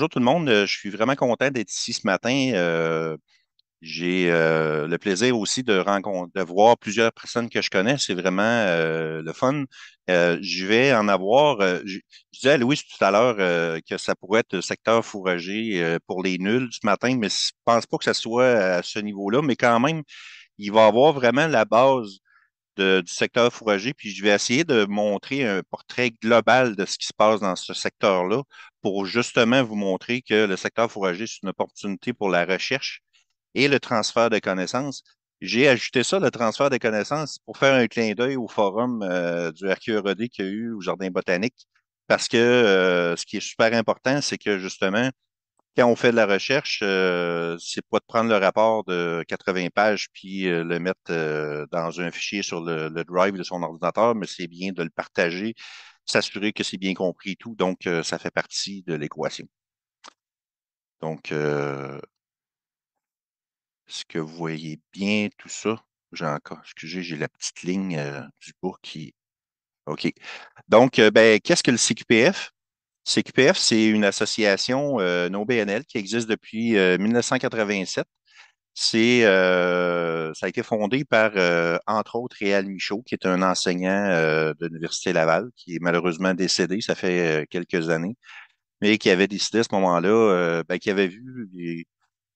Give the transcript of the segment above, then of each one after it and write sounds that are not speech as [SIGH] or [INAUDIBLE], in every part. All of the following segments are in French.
bonjour tout le monde. Euh, je suis vraiment content d'être ici ce matin. Euh, j'ai euh, le plaisir aussi de, rencontrer, de voir plusieurs personnes que je connais. C'est vraiment le fun. je vais en avoir. Je, disais à Louis tout à l'heure que ça pourrait être secteur fourragé pour les nuls ce matin, mais je ne pense pas que ce soit à ce niveau-là. Mais quand même, il va avoir vraiment la base du secteur fourrager, puis je vais essayer de montrer un portrait global de ce qui se passe dans ce secteur-là pour justement vous montrer que le secteur fourrager, c'est une opportunité pour la recherche et le transfert de connaissances. J'ai ajouté ça, le transfert de connaissances, pour faire un clin d'œil au forum euh, du RQRD e e qu'il y a eu au Jardin botanique, parce que euh, ce qui est super important, c'est que justement, quand on fait de la recherche, euh, c'est pas de prendre le rapport de 80 pages puis euh, le mettre euh, dans un fichier sur le, drive de son ordinateur, mais c'est bien de le partager, s'assurer que c'est bien compris et tout. Donc, euh, ça fait partie de l'équation. Donc, est-ce que vous voyez bien tout ça? J'ai encore, excusez, j'ai la petite ligne du bout qui. OK. Donc, ben, qu'est-ce que le CQPF? CQPF, c'est une association euh, non BNL qui existe depuis 1987. Euh, c'est, euh, ça a été fondé par, euh, entre autres, Réal Michaud, qui est un enseignant de l'Université Laval, qui est malheureusement décédé, ça fait quelques années, mais qui avait décidé à ce moment-là, ben, qui avait vu, il,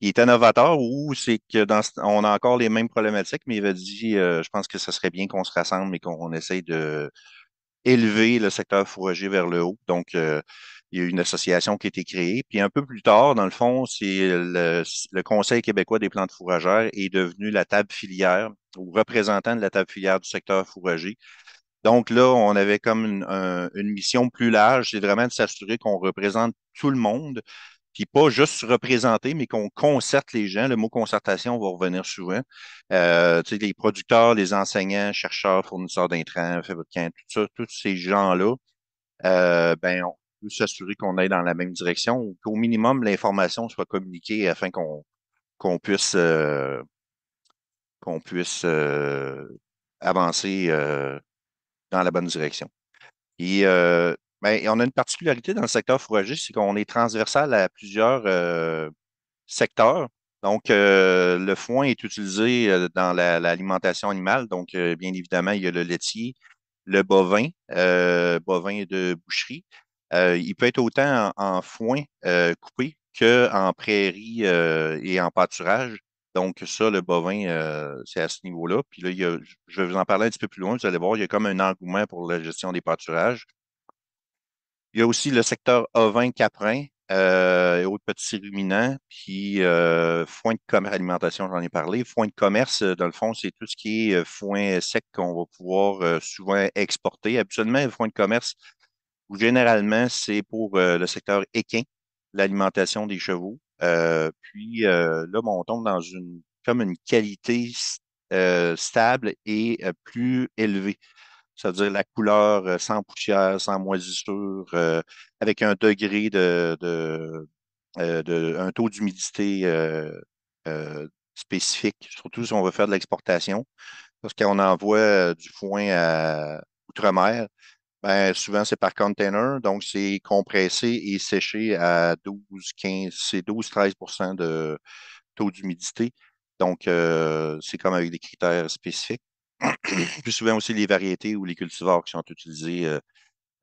il était novateur ou c'est que dans, on a encore les mêmes problématiques, mais il avait dit, je pense que ce serait bien qu'on se rassemble et qu'on essaye de, élevé le secteur fourrager vers le haut. Donc, euh, il y a eu une association qui a été créée. Puis un peu plus tard, dans le fond, c'est le, Conseil québécois des plantes fourragères est devenu la table filière ou représentant de la table filière du secteur fourrager. Donc là, on avait comme une mission plus large, c'est vraiment de s'assurer qu'on représente tout le monde, puis pas juste représenter, mais qu'on concerte les gens. Le mot concertation va revenir souvent. Euh, les producteurs, les enseignants, chercheurs, fournisseurs d'intrants, fabricants, tout ça, tous ces gens-là, euh, ben, on peut s'assurer qu'on aille dans la même direction ou qu'au minimum, l'information soit communiquée afin qu'on qu'on puisse euh, qu'on puisse euh, avancer euh, dans la bonne direction. Et euh, ben, on a une particularité dans le secteur fourrager, c'est qu'on est transversal à plusieurs euh, secteurs. Donc, euh, le foin est utilisé euh, dans l'alimentation animale. Donc, bien évidemment, il y a le laitier, le bovin, bovin de boucherie. il peut être autant en, foin coupé qu'en prairie et en pâturage. Donc, ça, le bovin, c'est à ce niveau-là. Puis là, je vais vous en parler un petit peu plus loin. Vous allez voir, il y a comme un engouement pour la gestion des pâturages. Il y a aussi le secteur ovin-caprin euh, et autres petits ruminants, puis euh, foin de commerce, alimentation, j'en ai parlé. Foin de commerce, euh, dans le fond, c'est tout ce qui est euh, foin sec qu'on va pouvoir souvent exporter. Habituellement, foin de commerce, généralement, c'est pour le secteur équin, l'alimentation des chevaux. puis là, on tombe dans une comme une qualité stable et plus élevée c'est-à-dire la couleur euh, sans poussière, sans moisissure, euh, avec un degré de, de, euh, un taux d'humidité spécifique, surtout si on veut faire de l'exportation. Parce qu'on envoie du foin à outre-mer, ben, souvent c'est par container, donc c'est compressé et séché à 12, 15, c'est 12-13 de taux d'humidité. Donc, c'est comme avec des critères spécifiques. [CLEARS THROAT] plus souvent aussi, les variétés ou les cultivars qui sont utilisés euh,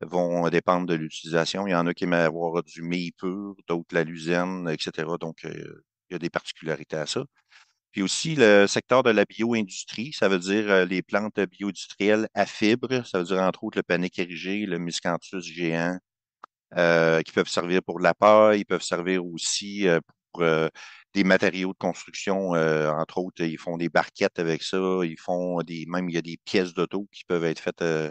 vont dépendre de l'utilisation. Il y en a qui aiment avoir du maïs pur, d'autres la luzerne, etc. Donc, euh, il y a des particularités à ça. Puis aussi, le secteur de la bio-industrie, ça veut dire euh, les plantes bio-industrielles à fibres, ça veut dire entre autres le panique le miscanthus géant, qui peuvent servir pour la paille, peuvent servir aussi pour des matériaux de construction, euh, entre autres. Ils font des barquettes avec ça. Ils font des. Même il y a des pièces d'auto qui peuvent être faites. Euh,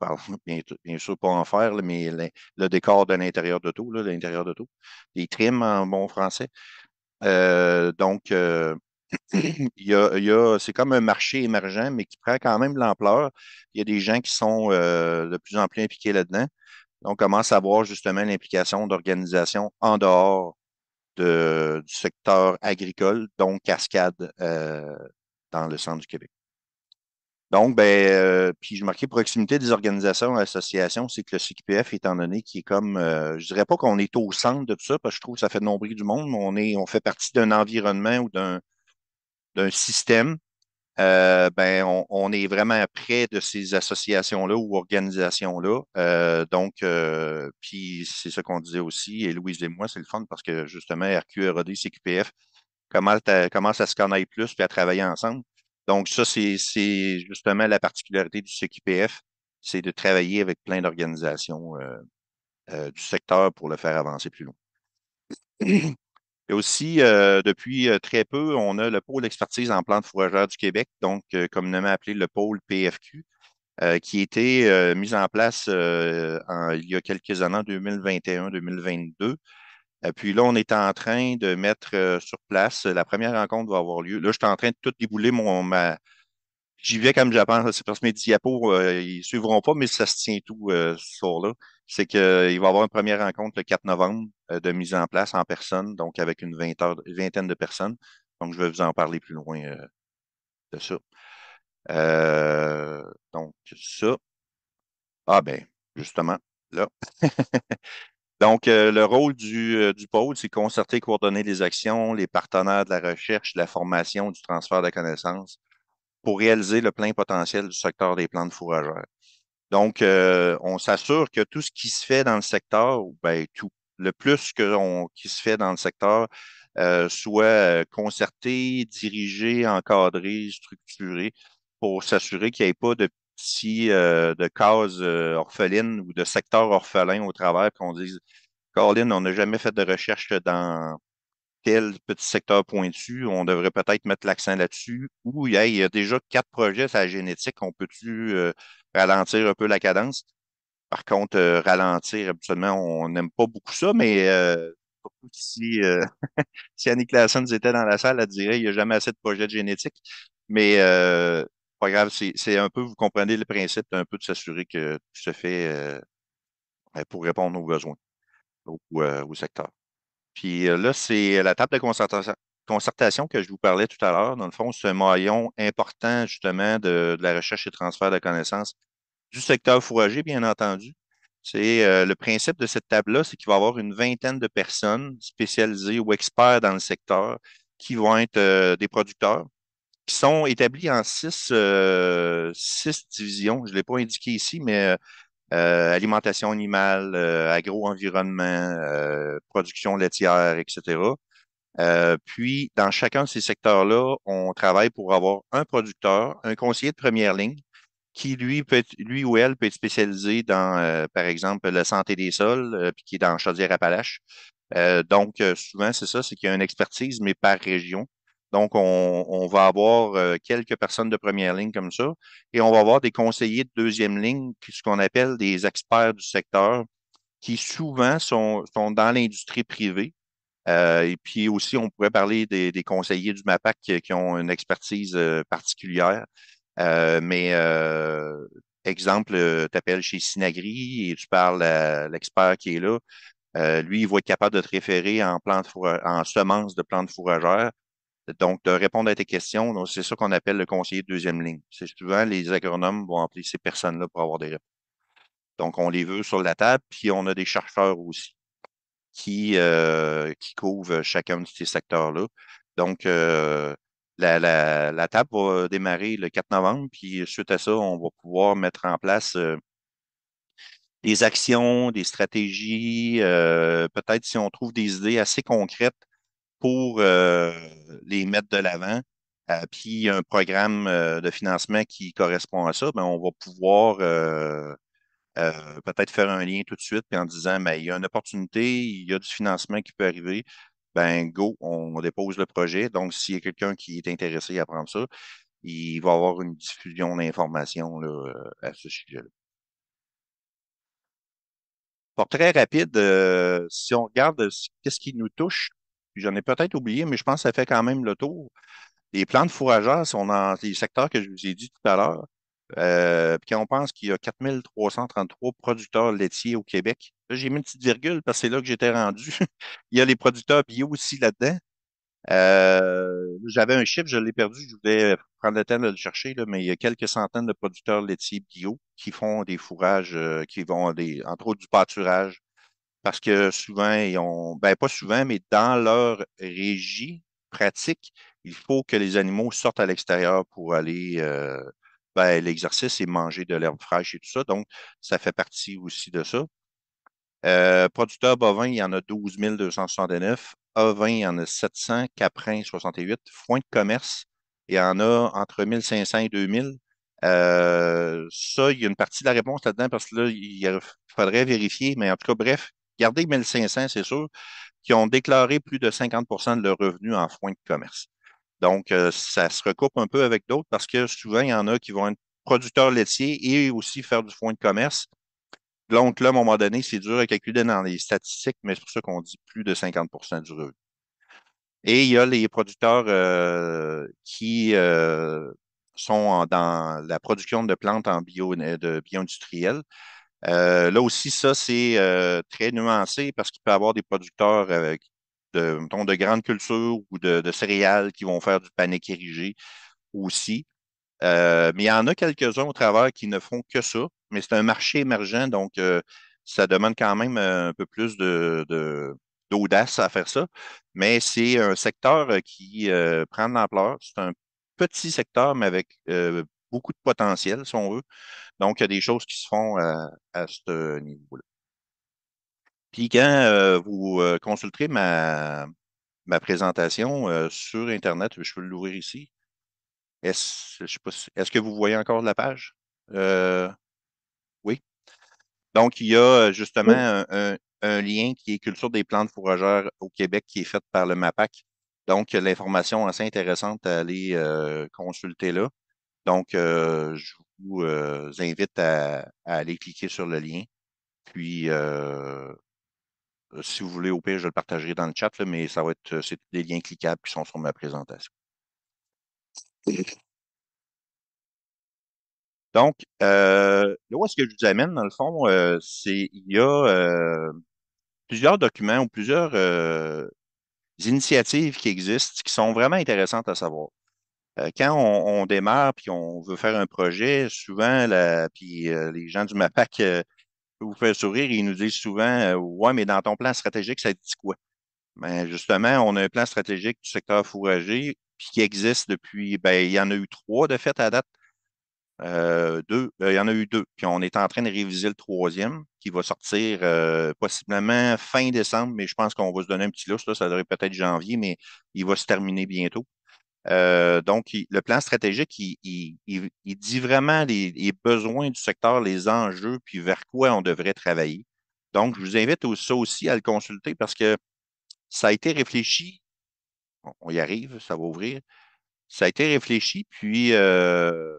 [LAUGHS] bien, sûr, pas en fer, mais le, décor de l'intérieur d'auto, l'intérieur d'auto, des trims en bon français. Euh, donc, [CLEARS THROAT] il y a, y a, c'est comme un marché émergent, mais qui prend quand même l'ampleur. Il y a des gens qui sont de plus en plus impliqués là-dedans. On commence à voir justement l'implication d'organisations en dehors du secteur agricole, dont Cascade euh, dans le centre du Québec. Donc, ben, euh, puis je marquais proximité des organisations et associations, c'est que le CQPF, étant donné qu'il est comme, je euh, je dirais pas qu'on est au centre de tout ça, parce que je trouve que ça fait de du monde, mais on, est, on fait partie d'un environnement ou d'un, d'un système euh, ben, on, est vraiment près de ces associations-là ou organisations-là. Euh, donc, euh, puis c'est ce qu'on disait aussi, et Louise et moi, c'est le fun parce que justement, RQRD, e CQPF commencent à, commence à se connaître plus puis à travailler ensemble. Donc, ça, c'est justement la particularité du CQPF, c'est de travailler avec plein d'organisations du secteur pour le faire avancer plus loin. Et aussi, euh, depuis euh, très peu, on a le pôle expertise en plantes fourragères du Québec, donc euh, communément appelé le pôle PFQ, qui a été mis en place en, il y a quelques années, 2021-2022. Et puis là, on est en train de mettre sur place. La première rencontre va avoir lieu. Là, je suis en train de tout débouler mon, ma, J'y vais comme je pense. C'est parce que mes diapos, euh, ils suivront pas, mais ça se tient tout euh, ce soir-là. C'est qu'il euh, va y avoir une première rencontre le 4 novembre de mise en place en personne, donc avec une vingtaine de personnes. Donc, je vais vous en parler plus loin de ça. donc, ça. Ah ben, justement, là. [LAUGHS] Donc, le rôle du, du pôle, c'est concerter, coordonner les actions, les partenaires de la recherche, de la formation, du transfert de connaissances pour réaliser le plein potentiel du secteur des plantes fourragères. Donc, euh, on s'assure que tout ce qui se fait dans le secteur, ben, tout, le plus que qui se fait dans le secteur, euh, soit euh, concerté, dirigé, encadré, structuré, pour s'assurer qu'il n'y ait pas de petits, de cases orphelines ou de secteurs orphelins au travers, qu'on dise, Caroline, on n'a jamais fait de recherche dans, tel petit secteur pointu, on devrait peut-être mettre l'accent là-dessus. Ou il y a déjà quatre projets sur la génétique, on peut-tu euh, ralentir un peu la cadence? Par contre, euh, ralentir, absolument on n'aime pas beaucoup ça, mais euh, si, Annie [LAUGHS] Annick était dans la salle, elle dirait il n'y a jamais assez de projets de génétique. Mais pas grave, c'est un peu, vous comprenez le principe, un peu de s'assurer que tout se fait pour répondre aux besoins ou au secteur. Puis euh, là, c'est la table de concertation, que je vous parlais tout à l'heure. Dans le fond, c'est un maillon important justement de, la recherche et transfert de connaissances du secteur fourragé, bien entendu. C'est euh, le principe de cette table-là, c'est qu'il va y avoir une vingtaine de personnes spécialisées ou experts dans le secteur qui vont être euh, des producteurs, qui sont établis en six divisions. Je ne l'ai pas indiqué ici, mais euh, alimentation animale, euh, agro-environnement, euh, production laitière, etc. puis, dans chacun de ces secteurs-là, on travaille pour avoir un producteur, un conseiller de première ligne, qui lui peut lui ou elle peut être spécialisé dans, par exemple, la santé des sols, puis qui est dans Chaudière-Appalaches. donc, souvent, c'est ça, c'est qu'il y a une expertise, mais par région. Donc, on, va avoir euh, quelques personnes de première ligne comme ça, et on va avoir des conseillers de deuxième ligne, ce qu'on appelle des experts du secteur, qui souvent sont, sont dans l'industrie privée. Euh, et puis aussi, on pourrait parler des, conseillers du MAPAC euh, qui, ont une expertise particulière. mais exemple, tu appelles chez Sinagri et tu parles à l'expert qui est là. lui, il va être capable de te référer en, en semences de plantes fourragères donc, de répondre à tes questions, c'est ça qu'on appelle le conseiller de deuxième ligne. C'est souvent les agronomes vont appeler ces personnes-là pour avoir des réponses. Donc, on les veut sur la table, puis on a des chercheurs aussi qui, euh, qui couvrent chacun de ces secteurs-là. Donc, euh, la, table va démarrer le 4 novembre, puis suite à ça, on va pouvoir mettre en place euh, des actions, des stratégies, peut-être si on trouve des idées assez concrètes pour euh, les mettre de l'avant. Euh, puis un programme euh, de financement qui correspond à ça, ben, on va pouvoir peut-être faire un lien tout de suite, puis en disant, mais ben, il y a une opportunité, il y a du financement qui peut arriver, ben go, on dépose le projet. Donc, s'il y a quelqu'un qui est intéressé à prendre ça, il va avoir une diffusion d'informations à ce sujet-là. Pour très rapide, si on regarde qu'est-ce qui nous touche, j'en ai peut-être oublié, mais je pense que ça fait quand même le tour. Les plantes fourragères sont dans les secteurs que je vous ai dit tout à l'heure. Euh, puis on pense qu'il y a 4333 producteurs laitiers au Québec, j'ai mis une petite virgule parce que c'est là que j'étais rendu. [LAUGHS] Il y a les producteurs bio aussi là-dedans. Euh, j'avais un chiffre, je l'ai perdu, je voulais prendre le temps de le chercher, mais il y a quelques centaines de producteurs laitiers bio qui font des fourrages, euh, qui vont des, entre autres du pâturage, parce que souvent, ils ont, ben pas souvent, mais dans leur régie pratique, il faut que les animaux sortent à l'extérieur pour aller à euh, ben, l'exercice et manger de l'herbe fraîche et tout ça. Donc, ça fait partie aussi de ça. Euh, Producteur bovin, il y en a 12 269. Ovin, il y en a 700. Caprin, 68. Foin de commerce, il y en a entre 1500 et 2000. Euh, ça, il y a une partie de la réponse là-dedans parce que là, il faudrait vérifier, mais en tout cas, bref, Regardez 1500, c'est sûr, qui ont déclaré plus de 50 de leurs revenus en foin de commerce. Donc, euh, ça se recoupe un peu avec d'autres parce que souvent, il y en a qui vont être producteurs laitiers et aussi faire du foin de commerce. Donc là, à un moment donné, c'est dur à calculer dans les statistiques, mais c'est pour ça qu'on dit plus de 50 du revenu. Et il y a les producteurs euh, qui euh, sont dans la production de plantes en bio, de bio industriel. Euh, là aussi, ça, c'est euh, très nuancé parce qu'il peut y avoir des producteurs euh, de, de grandes cultures ou de, céréales qui vont faire du panique érigé aussi. mais il y en a quelques-uns au travers qui ne font que ça, mais c'est un marché émergent, donc ça demande quand même un peu plus de, d'audace à faire ça. Mais c'est un secteur qui prend de l'ampleur. C'est un petit secteur, mais avec beaucoup de potentiel, si on veut. Donc, il y a des choses qui se font euh, à, ce niveau-là. Puis quand euh, vous euh, consulterez ma, ma présentation sur Internet, je peux l'ouvrir ici. Est-ce que vous voyez encore la page? oui. Donc, il y a justement un, lien qui est culture des plantes fourragères au Québec qui est fait par le MAPAC. Donc, l'information assez intéressante à aller consulter là. Donc, euh, je vous euh, invite à, aller cliquer sur le lien. Puis, euh, si vous voulez, au pire, je le partagerai dans le chat, mais ça va être c'est des liens cliquables qui sont sur ma présentation. Donc, là où est-ce que je vous amène, dans le fond, c'est il y a plusieurs documents ou plusieurs initiatives qui existent qui sont vraiment intéressantes à savoir. Euh, quand on, démarre puis on veut faire un projet, souvent, euh, les gens du MAPAC euh, vous font sourire ils nous disent souvent Ouais, mais dans ton plan stratégique, ça dit quoi? Mais ben, justement, on a un plan stratégique du secteur fourragé qui existe depuis, ben, il y en a eu trois de fait à date. deux, il y en a eu deux. Puis on est en train de réviser le troisième qui va sortir possiblement fin décembre, mais je pense qu'on va se donner un petit lousse. ça devrait peut-être janvier, mais il va se terminer bientôt. Euh, donc, le plan stratégique, il, dit vraiment les, besoins du secteur, les enjeux, puis vers quoi on devrait travailler. Donc, je vous invite aussi, aussi à le consulter parce que ça a été réfléchi. on y arrive, ça va ouvrir. Ça a été réfléchi, puis euh,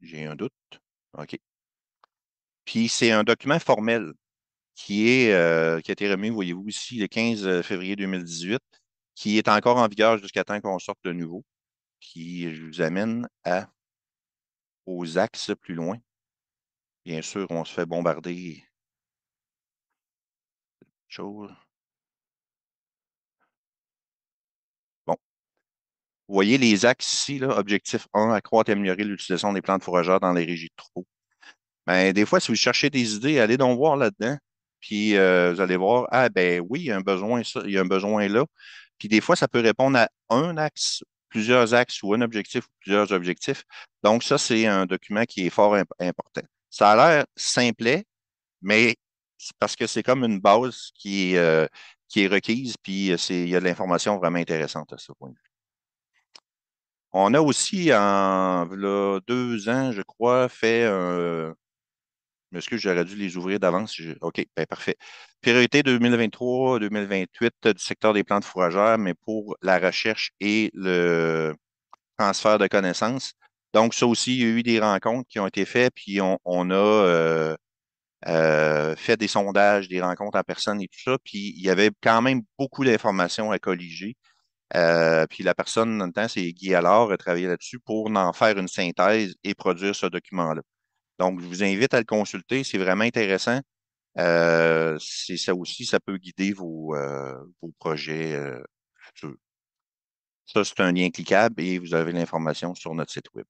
j'ai un doute. OK. Puis c'est un document formel qui, est, euh, qui a été remis, voyez-vous, ici, le 15 février 2018 qui est encore en vigueur jusqu'à temps qu'on sorte de nouveau, qui vous amène aux axes plus loin. Bien sûr, on se fait bombarder. Bon. Vous voyez les axes ici, là, objectif 1, accroître et améliorer l'utilisation des plantes fourragères dans les régies de troupeaux. Ben, des fois, si vous cherchez des idées, allez donc voir là-dedans. Puis euh, vous allez voir, ah ben oui, un besoin, il y a un besoin là. Puis des fois, ça peut répondre à un axe, plusieurs axes ou un objectif ou plusieurs objectifs. Donc, ça, c'est un document qui est fort important. Ça a l'air simplet, mais c'est parce que c'est comme une base qui est, euh, qui est requise, puis euh, il y a de l'information vraiment intéressante à ce point de On a aussi, en deux ans, je crois, fait un, euh, je que j'aurais dû les ouvrir d'avance. OK, bien, parfait. Priorité 2023-2028 euh, du secteur des plantes fourragères, mais pour la recherche et le transfert de connaissances. Donc, ça aussi, il y a eu des rencontres qui ont été faites, puis on, a euh, euh, fait des sondages, des rencontres en personne et tout ça. Puis il y avait quand même beaucoup d'informations à colliger. puis la personne, en même temps, c'est Guy Allard, a travaillé là-dessus pour en faire une synthèse et produire ce document-là. Donc, je vous invite à le consulter, c'est vraiment intéressant. Euh, c'est ça aussi, ça peut guider vos, euh, vos projets euh, futurs. Ça, c'est un lien cliquable et vous avez l'information sur notre site web.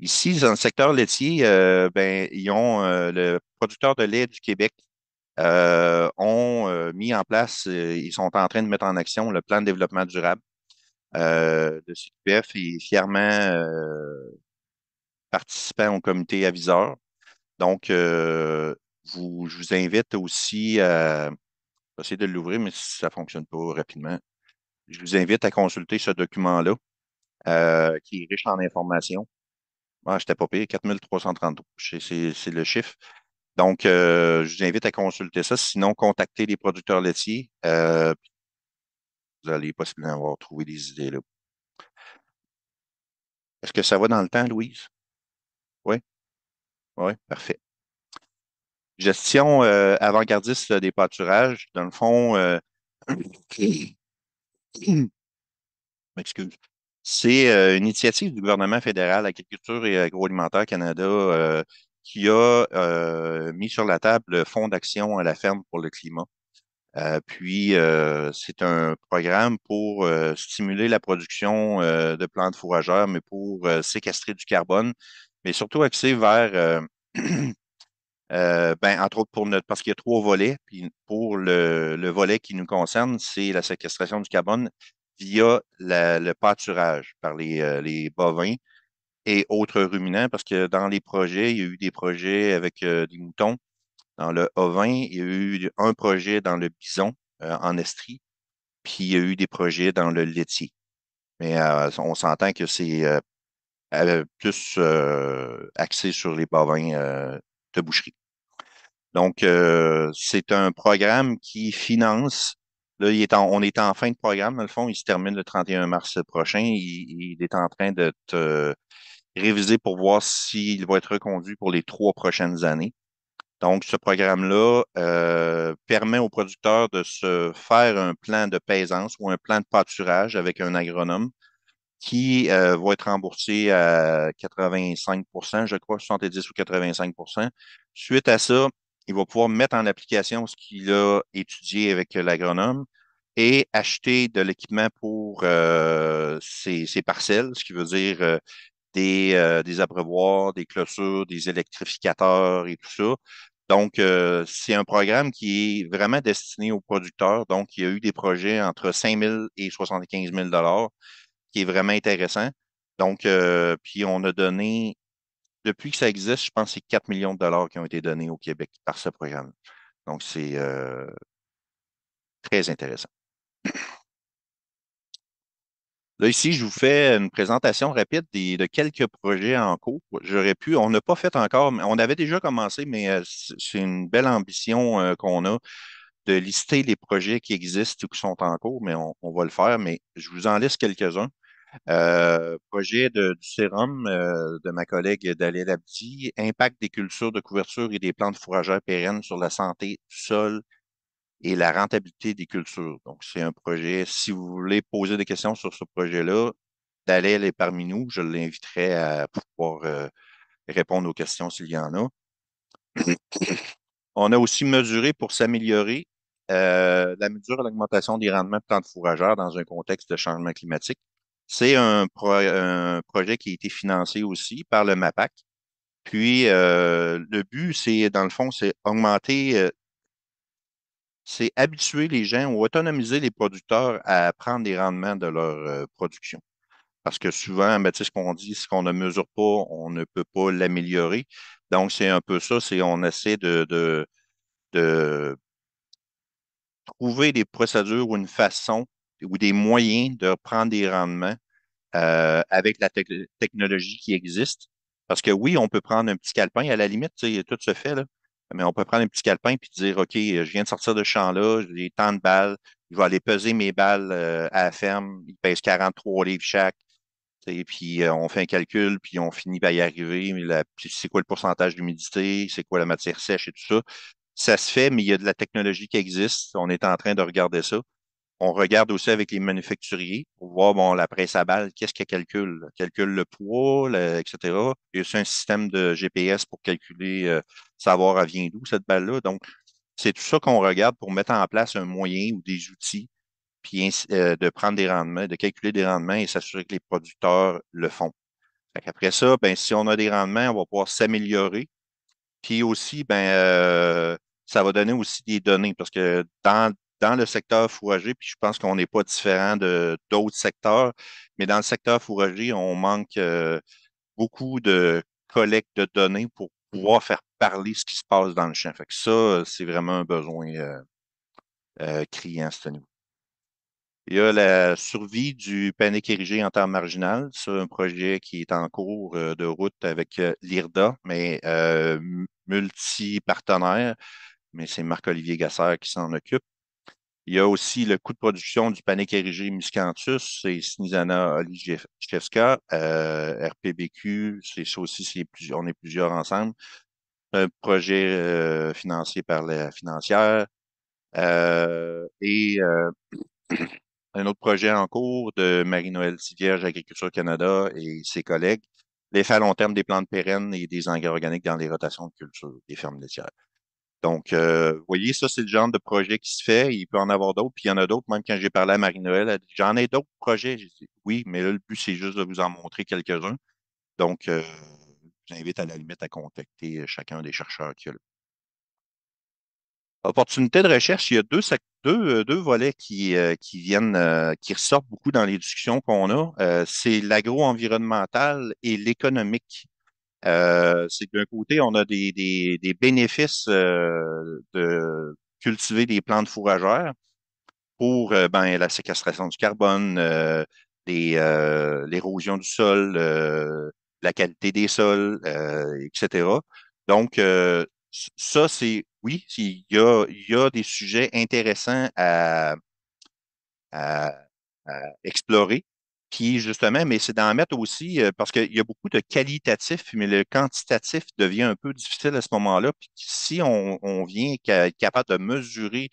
Ici, dans le secteur laitier, ben, ils ont le producteur de lait du Québec ont mis en place, ils sont en train de mettre en action le plan de développement durable de CQF et fièrement participants au comité aviseur. Donc, euh, vous, je vous invite aussi à essayer de l'ouvrir, mais ça ne fonctionne pas rapidement, je vous invite à consulter ce document-là euh, qui est riche en informations. Moi, ah, je pas payé, 4333, c'est le chiffre. Donc, euh, je vous invite à consulter ça. Sinon, contactez les producteurs laitiers. vous allez possiblement avoir trouvé des idées là. Est-ce que ça va dans le temps, Louise? Oui, parfait. Gestion euh, avant-gardiste des pâturages. Dans le fond, euh, [CLEARS THROAT] C'est euh, une initiative du gouvernement fédéral Agriculture et Agroalimentaire Canada qui a mis sur la table le Fonds d'action à la ferme pour le climat. puis, c'est un programme pour stimuler la production de plantes fourragères, mais pour séquestrer du carbone mais surtout axé vers, euh, [CLEARS THROAT] euh, ben, entre autres, pour notre, parce qu'il y a trois volets. Puis pour le, le volet qui nous concerne, c'est la séquestration du carbone via le pâturage par les, euh, les bovins et autres ruminants, parce que dans les projets, il y a eu des projets avec des moutons. Dans le ovin, il y a eu un projet dans le bison en Estrie, puis il y a eu des projets dans le laitier. Mais on s'entend que c'est plus euh, axé sur les bovins euh, de boucherie. Donc, euh, c'est un programme qui finance Là, on est en fin de programme, dans le fond. Il se termine le 31 mars prochain. Il, est en train d'être euh, révisé pour voir s'il va être reconduit pour les trois prochaines années. Donc, ce programme-là permet aux producteurs de se faire un plan de paysance ou un plan de pâturage avec un agronome qui euh, va être remboursé à 85 je crois, 70 ou 85 Suite à ça, il va pouvoir mettre en application ce qu'il a étudié avec l'agronome et acheter de l'équipement pour euh, ses, parcelles, ce qui veut dire euh, des, des abreuvoirs, des clôtures, des électrificateurs et tout ça. Donc, c'est un programme qui est vraiment destiné aux producteurs. Donc, il y a eu des projets entre 5 000 et 75 000 qui est vraiment intéressant. Donc, euh, puis on a donné, depuis que ça existe, je pense que c'est 4 millions de dollars qui ont été donnés au Québec par ce programme. Donc, c'est euh, très intéressant. [CLEARS THROAT] Là, ici, je vous fais une présentation rapide de quelques projets en cours. J'aurais pu, on n'a pas fait encore, mais on avait déjà commencé, mais euh, c'est une belle ambition qu'on a de lister les projets qui existent ou qui sont en cours, mais on, on va le faire. Mais je vous en laisse quelques-uns. Euh, projet du sérum euh, de ma collègue Dalil Abdi, impact des cultures de couverture et des plantes fourragères pérennes sur la santé du sol et la rentabilité des cultures. Donc, c'est un projet, si vous voulez poser des questions sur ce projet-là, Dalil est parmi nous. Je l'inviterai à pouvoir euh, répondre aux questions s'il y en a. On a aussi mesuré pour s'améliorer la mesure de l'augmentation des rendements de plantes fourragères dans un contexte de changement climatique. C'est un, projet qui a été financé aussi par le MAPAC. Puis euh, le but, c'est, dans le fond, c'est augmenter, euh, c'est habituer les gens ou autonomiser les producteurs à prendre des rendements de leur euh, production. Parce que souvent, ben, ce qu'on dit, ce qu'on ne mesure pas, on ne peut pas l'améliorer. Donc, c'est un peu ça, c'est on essaie de, de, de trouver des procédures ou une façon ou des moyens de prendre des rendements euh, avec la technologie qui existe. Parce que oui, on peut prendre un petit calepin, à la limite, tout se fait, mais on peut prendre un petit calepin puis dire OK, euh, je viens de sortir de ce champ-là, j'ai tant de balles, je vais aller peser mes balles euh, à la ferme, il pèse 43 livres chaque. Et puis on fait un calcul, puis on finit par y arriver. C'est quoi le pourcentage d'humidité, c'est quoi la matière sèche et tout ça. Ça se fait, mais il y a de la technologie qui existe. On est en train de regarder ça on regarde aussi avec les manufacturiers pour voir bon, la presse à balle, qu'est-ce qu'elle calcule? Elle calcule le poids, etc. Il y a aussi un système de GPS pour calculer, euh, savoir à vient d'où cette balle-là. Donc, c'est tout ça qu'on regarde pour mettre en place un moyen ou des outils, puis euh, de prendre des rendements, de calculer des rendements et s'assurer que les producteurs le font. Après ça, ben, si on a des rendements, on va pouvoir s'améliorer. Puis aussi, ben, euh, ça va donner aussi des données parce que dans dans le secteur fourragé, puis je pense qu'on n'est pas différent de, d'autres secteurs, mais dans le secteur fourragé, on manque euh, beaucoup de collecte de données pour pouvoir faire parler ce qui se passe dans le champ. Fait ça, c'est vraiment un besoin euh, euh, criant à ce niveau. Il y a la survie du panique érigé en terre marginale. C'est un projet qui est en cours de route avec l'IRDA, mais multi partenaires Mais c'est Marc-Olivier Gasser qui s'en occupe. Il y a aussi le coût de production du érigé muscanthus, c'est Snizana Olijewska. Euh, RPBQ, c'est ça aussi, on est plusieurs ensemble. Un projet euh, financé par la financière. Euh, et [CLEARS THROAT] un autre projet en cours de Marie-Noël Sivierge, Agriculture Canada et ses collègues, l'effet à long terme des plantes pérennes et des engrais organiques dans les rotations de culture des fermes laitières. Donc, euh, vous voyez, ça, c'est le genre de projet qui se fait. Il peut en avoir d'autres, puis il y en a d'autres. Même quand j'ai parlé à Marie-Noël, elle a dit J'en ai d'autres projets. Oui, mais là, le but, c'est juste de vous en montrer quelques-uns. Donc, euh, je à la limite à contacter euh, chacun des chercheurs qu'il y a là. Opportunité de recherche, il y a deux, euh, deux, volets qui, qui viennent, qui ressortent beaucoup dans les discussions qu'on a. c'est l'agro-environnemental et l'économique. Euh, c'est d'un côté, on a des, bénéfices euh, de cultiver des plantes fourragères pour euh, ben, la séquestration du carbone, l'érosion du sol, la qualité des sols, etc. Donc, ça, c'est oui, il y a, des sujets intéressants à explorer qui justement, mais c'est d'en mettre aussi, euh, parce qu'il y a beaucoup de qualitatif, mais le quantitatif devient un peu difficile à ce moment-là. Puis si on, on vient capable de mesurer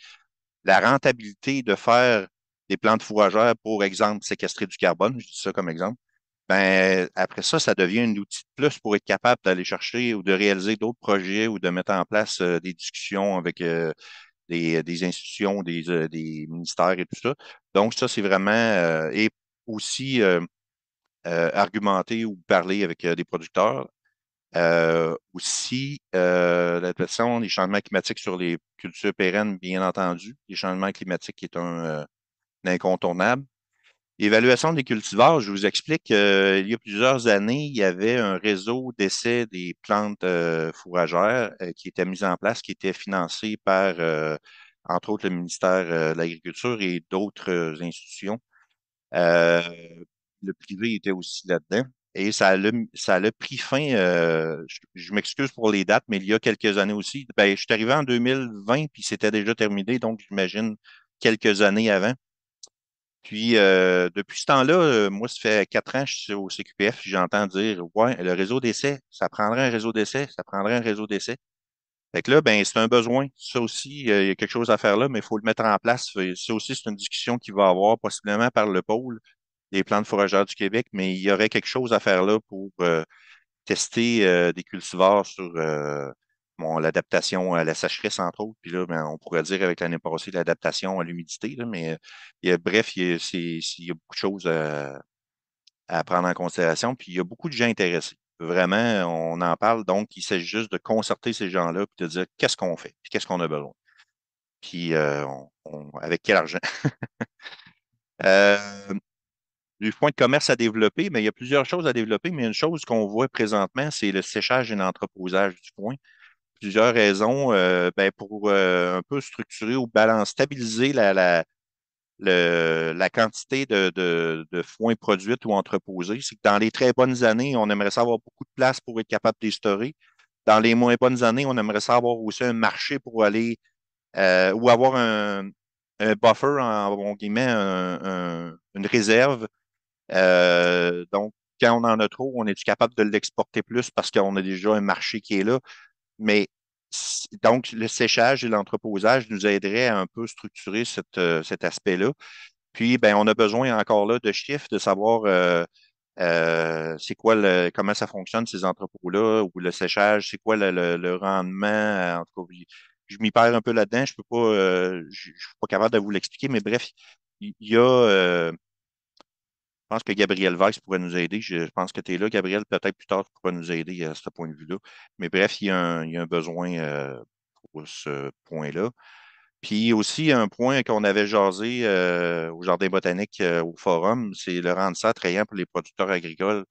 la rentabilité de faire des plantes fourragères pour exemple séquestrer du carbone, je dis ça comme exemple, ben après ça, ça devient un outil de plus pour être capable d'aller chercher ou de réaliser d'autres projets ou de mettre en place euh, des discussions avec euh, des, institutions, des, des, ministères et tout ça. Donc, ça, c'est vraiment, et aussi euh, euh, argumenter ou parler avec euh, des producteurs. aussi, la question des changements climatiques sur les cultures pérennes, bien entendu. Les changements climatiques qui est un, incontournable. Évaluation des cultivars, je vous explique, il y a plusieurs années, il y avait un réseau d'essais des plantes fourragères qui était mis en place, qui était financé par, entre autres, le ministère de l'Agriculture et d'autres institutions. Euh, le privé était aussi là-dedans. Et ça a, ça a pris fin, euh, je, m'excuse pour les dates, mais il y a quelques années aussi. Ben, je suis arrivé en 2020, puis c'était déjà terminé, donc j'imagine quelques années avant. Puis euh, depuis ce temps-là, moi, ça fait quatre ans que je suis au CQPF, j'entends dire Ouais, le réseau d'essai, ça prendrait un réseau d'essai, ça prendrait un réseau d'essai. Fait là, ben, c'est un besoin. Ça aussi, euh, il y a quelque chose à faire là, mais il faut le mettre en place. Ça aussi, c'est une discussion qui va avoir possiblement par le pôle des plantes fourragères du Québec, mais il y aurait quelque chose à faire là pour euh, tester euh, des cultivars sur l'adaptation à la sécheresse, entre autres. Puis là, ben, on pourrait dire avec l'année passée l'adaptation à l'humidité, mais bref, il y, a beaucoup de choses à prendre en considération. Puis il y a beaucoup de gens intéressés. Vraiment, on en parle. Donc, il s'agit juste de concerter ces gens-là et de dire qu'est-ce qu'on fait, puis qu'est-ce qu'on a besoin. Puis, euh, avec quel argent? [LAUGHS] Euh, du point de commerce à développer, mais il y a plusieurs choses à développer, mais une chose qu'on voit présentement, c'est le séchage et l'entreposage du point. Plusieurs raisons euh, ben, pour un peu structurer ou balancer, stabiliser la, le, la quantité de, de, de foin produite ou entreposée. C'est que dans les très bonnes années, on aimerait savoir beaucoup de place pour être capable d'historier. Dans les moins bonnes années, on aimerait savoir aussi un marché pour aller euh, ou avoir un, buffer, en, en guillemets, une réserve. Euh, donc, quand on en a trop, on est capable de l'exporter plus parce qu'on a déjà un marché qui est là. Mais donc, le séchage et l'entreposage nous aideraient à un peu structurer euh, cet aspect-là. Puis, ben, on a besoin encore là de chiffres, de savoir euh, euh, c'est quoi le, comment ça fonctionne, ces entrepôts-là, ou le séchage, c'est quoi le, rendement. En tout cas, je m'y perds un peu là-dedans, je ne peux pas, je, suis pas capable de vous l'expliquer, mais bref, il y, y a je pense que Gabriel Weiss pourrait nous aider. Je, pense que tu es là, Gabriel. Peut-être plus tard, tu pourras nous aider euh, à ce point de vue-là. Mais bref, il y a un, besoin euh, pour ce point-là. Puis aussi, un point qu'on avait jasé euh, au Jardin botanique, au forum, c'est le ça attrayant pour les producteurs agricoles.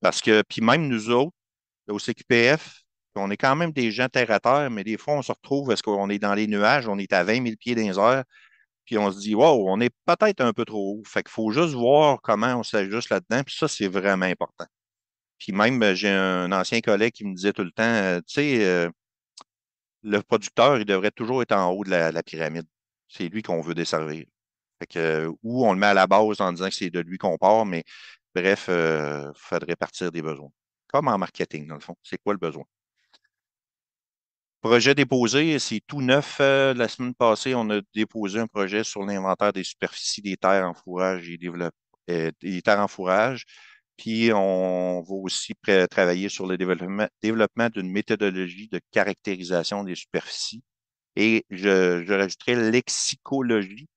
Parce que, puis même nous autres, au CQPF, on est quand même des gens terre à terre, mais des fois, on se retrouve parce qu'on est dans les nuages, on est à 20 000 pieds dans les puis on se dit, wow, on est peut-être un peu trop haut. Fait qu'il faut juste voir comment on s'ajuste là-dedans, puis ça, c'est vraiment important. Puis même, euh, j'ai un ancien collègue qui me disait tout le temps, euh, tu sais, euh, le producteur, il devrait toujours être en haut de la, pyramide. C'est lui qu'on veut desservir. Fait que, ou on le met à la base en disant que c'est de lui qu'on part, mais bref, il faudrait partir des besoins. Comme en marketing, dans le fond. C'est quoi le besoin? Projet déposé, c'est tout neuf. Euh, la semaine passée, on a déposé un projet sur l'inventaire des superficies des terres en fourrage et euh, des terres en fourrage. Puis on va aussi travailler sur le développement, d'une méthodologie de caractérisation des superficies. Et je, je rajouterai lexicologie,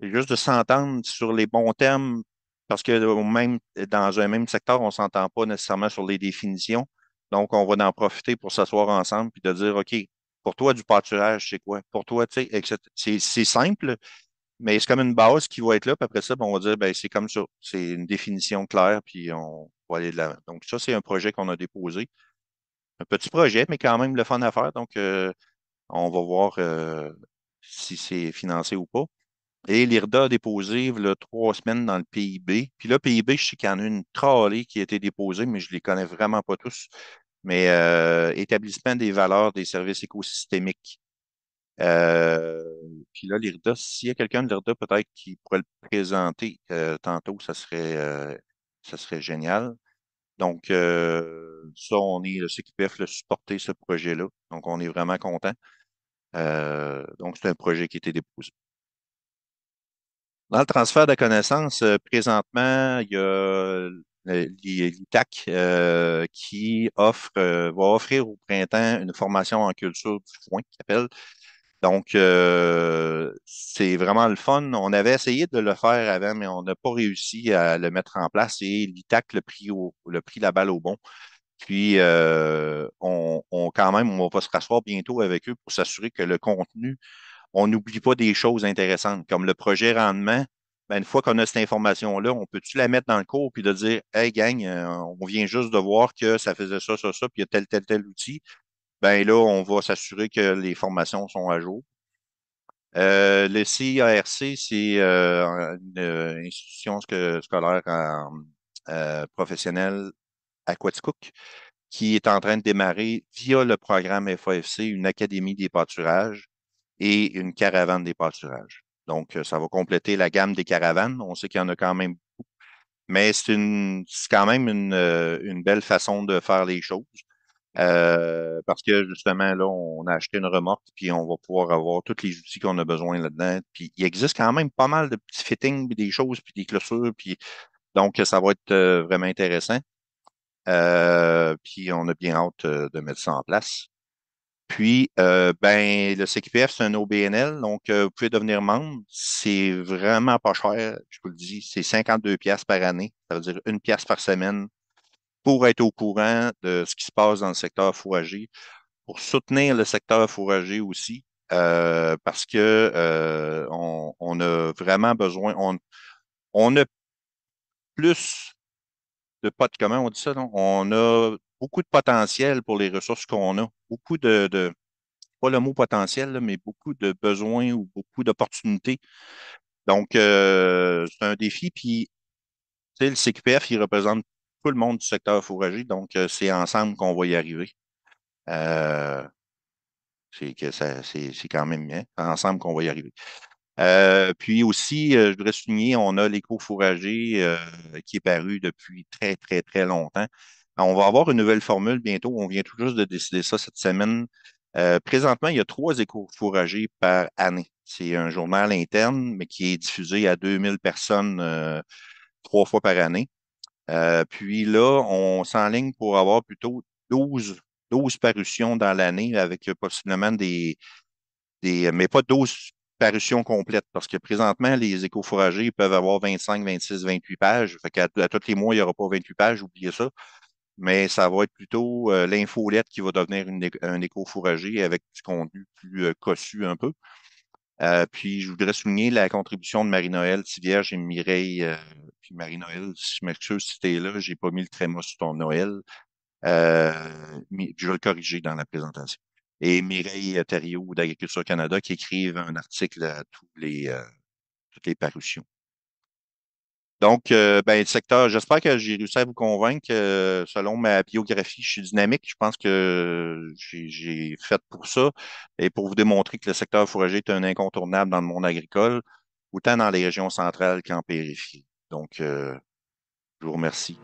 juste de s'entendre sur les bons termes, parce que même, dans un même secteur, on ne s'entend pas nécessairement sur les définitions. Donc, on va en profiter pour s'asseoir ensemble puis de dire, OK, pour toi, du pâturage, c'est quoi? Pour toi, tu sais, c'est simple, mais c'est comme une base qui va être là. Puis après ça, ben, on va dire, ben, c'est comme ça. C'est une définition claire, puis on va aller de l'avant. Donc, ça, c'est un projet qu'on a déposé. Un petit projet, mais quand même le fun à Donc, euh, on va voir euh, si c'est financé ou pas. Et l'IRDA a déposé trois semaines dans le PIB. Puis là, PIB, je sais qu'il y en a une trollée qui a été déposée, mais je ne les connais vraiment pas tous mais euh, établissement des valeurs des services écosystémiques. Euh, puis là, l'IRDA, s'il y a quelqu'un de l'IRDA peut-être qui pourrait le présenter euh, tantôt, ça serait, euh, ça serait génial. Donc, ça, on est, le CQPF le supporter, ce projet-là. Donc, on est vraiment content. donc, c'est un projet qui a été déposé. Dans le transfert de connaissances, présentement, il y a euh, l'ITAC, euh, qui offre, euh, va offrir au printemps une formation en culture du foin, qui s'appelle. Donc, c'est vraiment le fun. On avait essayé de le faire avant, mais on n'a pas réussi à le mettre en place et l'ITAC le pris le la balle au bon. Puis, on, on, quand même, on va se rasseoir bientôt avec eux pour s'assurer que le contenu, on n'oublie pas des choses intéressantes, comme le projet rendement ben, une fois qu'on a cette information-là, on peut-tu la mettre dans le cours puis de dire Hey gang, euh, on vient juste de voir que ça faisait ça, ça, ça, puis il y a tel, tel, tel outil. Ben là, on va s'assurer que les formations sont à jour. Euh, le CIARC, c'est euh, une euh, institution scolaire professionnelle à qui est en train de démarrer via le programme FAFC une académie des pâturages et une caravane des pâturages. Donc, euh, ça va compléter la gamme des caravanes. On sait qu'il y en a quand même beaucoup. Mais c'est quand même euh, une, belle façon de faire les choses. Euh, parce que justement, là, on a acheté une remorque, puis on va pouvoir avoir tous les outils qu'on a besoin là-dedans. Puis il existe quand même pas mal de petits fittings, des choses, puis des clôtures. Donc, ça va être vraiment intéressant. puis on a bien hâte de mettre ça en place. Puis, euh, ben, le CQPF, c'est un OBNL, donc euh, vous pouvez devenir membre. C'est vraiment pas cher, je vous le dis. C'est 52 pièces par année, ça veut dire une pièce par semaine pour être au courant de ce qui se passe dans le secteur fourragé, pour soutenir le secteur fourragé aussi, euh, parce que on, a vraiment besoin, on, on a plus de potes communs, on dit ça, non? On a beaucoup de potentiel pour les ressources qu'on a, beaucoup de, pas le mot potentiel, mais beaucoup de besoins ou beaucoup d'opportunités. Donc, euh, c'est un défi. Puis, le CQPF, qui représente tout le monde du secteur fourragé. donc euh, c'est ensemble qu'on va y arriver. Euh, c'est que c'est, quand même c'est ensemble qu'on va y arriver. puis aussi, je voudrais souligner, on a léco fourragé qui est paru depuis très, très, très longtemps. Ah, on va avoir une nouvelle formule bientôt. On vient tout juste de décider ça cette semaine. Euh, présentement, il y a trois échos fourragés par année. C'est un journal interne, mais qui est diffusé à 2000 personnes euh, trois fois par année. Euh, puis là, on s'enligne pour avoir plutôt 12, 12 parutions dans l'année avec possiblement des, des, mais pas 12 parutions complètes parce que présentement, les échos fourragés peuvent avoir 25, 26, 28 pages. à tous les mois, il n'y aura pas 28 pages, oubliez ça mais ça va être plutôt euh, l'infolette qui va devenir un écho fourragé avec du contenu plus euh, cossu un peu. Euh, puis je voudrais souligner la contribution de Marie-Noël Tivierge et Mireille. puis Marie-Noël, si tu si t'es là, j'ai pas mis le tréma sur ton Noël. je vais le corriger dans la présentation. Et Mireille Thériault d'Agriculture Canada qui écrivent un article à tous les, toutes les parutions. Donc, euh, ben, le secteur, j'espère que j'ai réussi à vous convaincre. Euh, selon ma biographie, je suis dynamique. Je pense que j'ai fait pour ça et pour vous démontrer que le secteur fourrager est un incontournable dans le monde agricole, autant dans les régions centrales qu'en périphérie. Donc, euh, je vous remercie.